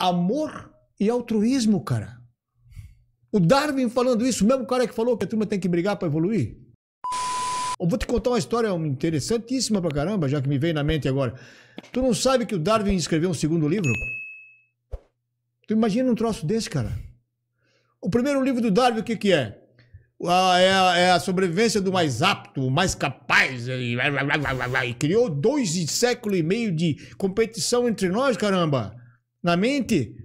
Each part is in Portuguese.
amor e altruísmo, cara. O Darwin falando isso, o mesmo cara que falou que a turma tem que brigar para evoluir. Eu vou te contar uma história interessantíssima pra caramba, já que me veio na mente agora. Tu não sabe que o Darwin escreveu um segundo livro? Tu imagina um troço desse, cara. O primeiro livro do Darwin, o que que é? Ah, é, é a, sobrevivência do mais apto, o mais capaz. e criou dois séculos e meio de competição entre nós, caramba na mente.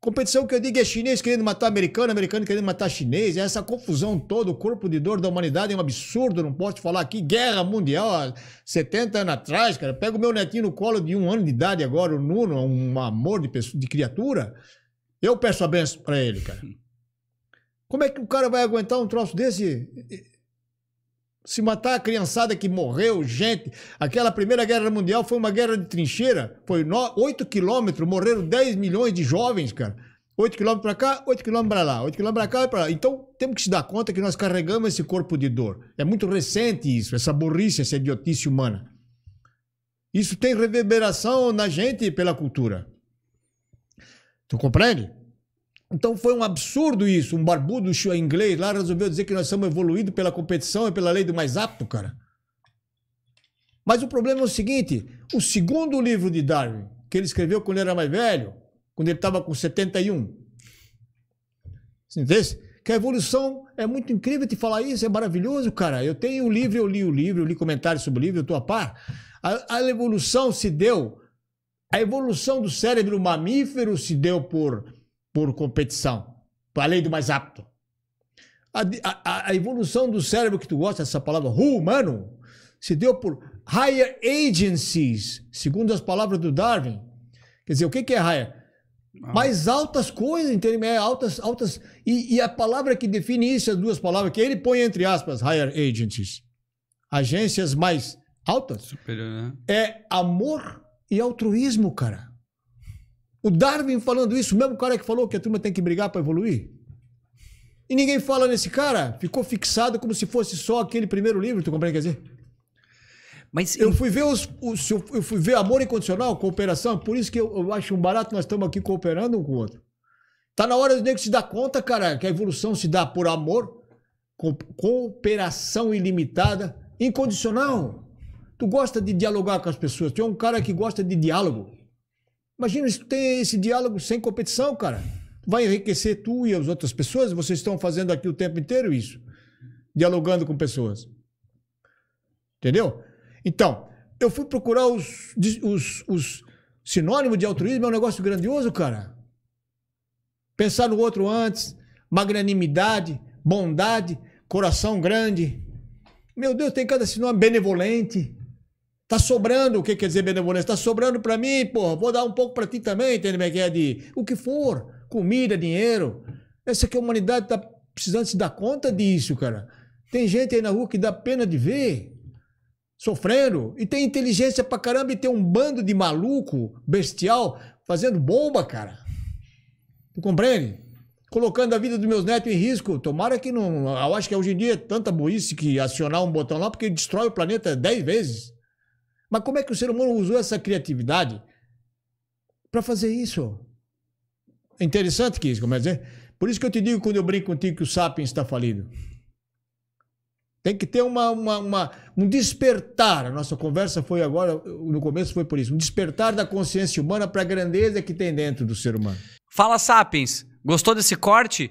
Competição que eu digo é chinês querendo matar americano, americano querendo matar chinês, é essa confusão toda, o corpo de dor da humanidade é um absurdo, não posso falar aqui. Guerra mundial, 70 anos atrás, cara. Pega o meu netinho no colo de um ano de idade agora, o Nuno, é um amor de, pessoa, de criatura. Eu peço a benção pra ele, cara. Como é que o cara vai aguentar um troço desse? Se matar a criançada que morreu, gente. Aquela Primeira Guerra Mundial foi uma guerra de trincheira. Foi 8 quilômetros, morreram 10 milhões de jovens, cara. 8 quilômetros para cá, 8 quilômetros para lá, 8 quilômetros para cá e para lá. Então, temos que se dar conta que nós carregamos esse corpo de dor. É muito recente isso, essa burrice, essa idiotice humana. Isso tem reverberação na gente pela cultura. Tu compreende? Então foi um absurdo isso. Um barbudo inglês lá resolveu dizer que nós somos evoluídos pela competição e pela lei do mais apto, cara. Mas o problema é o seguinte: o segundo livro de Darwin, que ele escreveu quando ele era mais velho, quando ele estava com 71. Entende? Que a evolução é muito incrível te falar isso, é maravilhoso, cara. Eu tenho o livro, eu li o livro, eu li comentários sobre o livro, eu estou a par. A, a evolução se deu, a evolução do cérebro mamífero se deu por por competição. Além do mais apto. A, a, a, evolução do cérebro que tu gosta dessa palavra, humano, se deu por higher agencies, segundo as palavras do Darwin. Quer dizer, o que, que é higher? Ah. Mais altas coisas, entende? É, altas, altas. E, e, a palavra que define isso, as duas palavras, que ele põe entre aspas, higher agencies, agências mais altas, Superior, né? é amor e altruísmo, cara. O Darwin falando isso, o mesmo cara que falou que a turma tem que brigar para evoluir. E ninguém fala nesse cara. Ficou fixado como se fosse só aquele primeiro livro, tu compreende quer dizer? Mas eu fui ver os, os, eu fui ver amor incondicional, cooperação, por isso que eu, eu acho um barato nós estamos aqui cooperando um com o outro. Tá na hora do nego se dar conta, cara, que a evolução se dá por amor, cooperação ilimitada, incondicional. Tu gosta de dialogar com as pessoas, tu é um cara que gosta de diálogo. Imagina se tem esse diálogo sem competição, cara. Vai enriquecer tu e as outras pessoas? Vocês estão fazendo aqui o tempo inteiro isso. Dialogando com pessoas. Entendeu? Então, eu fui procurar os, os, os sinônimos de altruísmo, é um negócio grandioso, cara. Pensar no outro antes, magnanimidade, bondade, coração grande. Meu Deus, tem cada sinônimo benevolente. Tá sobrando, o que quer dizer benevolência? Tá sobrando para mim, porra, vou dar um pouco para ti também, entende como é que é de o que for, comida, dinheiro. Essa que a humanidade tá precisando se dar conta disso, cara. Tem gente aí na rua que dá pena de ver, sofrendo, e tem inteligência pra caramba e tem um bando de maluco, bestial, fazendo bomba, cara. Tu compreende? Colocando a vida dos meus netos em risco. Tomara que não. Eu acho que hoje em dia é tanta boice que acionar um botão lá, porque destrói o planeta dez vezes. Mas como é que o ser humano usou essa criatividade para fazer isso? É interessante que isso, como é dizer? Por isso que eu te digo quando eu brinco contigo que o Sapiens está falido. Tem que ter uma, uma, uma, um despertar. A nossa conversa foi agora, no começo foi por isso. Um despertar da consciência humana para a grandeza que tem dentro do ser humano. Fala, Sapiens. Gostou desse corte?